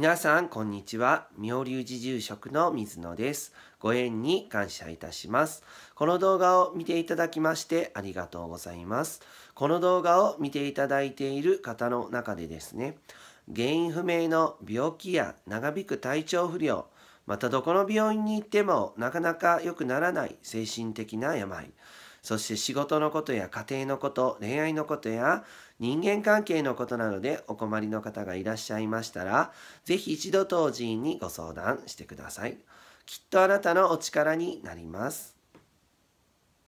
皆さん、こんにちは。妙流寺住職の水野です。ご縁に感謝いたします。この動画を見ていただきましてありがとうございます。この動画を見ていただいている方の中でですね、原因不明の病気や長引く体調不良、またどこの病院に行ってもなかなか良くならない精神的な病、そして仕事のことや家庭のこと、恋愛のことや人間関係のことなどでお困りの方がいらっしゃいましたら、ぜひ一度当人にご相談してください。きっとあなたのお力になります。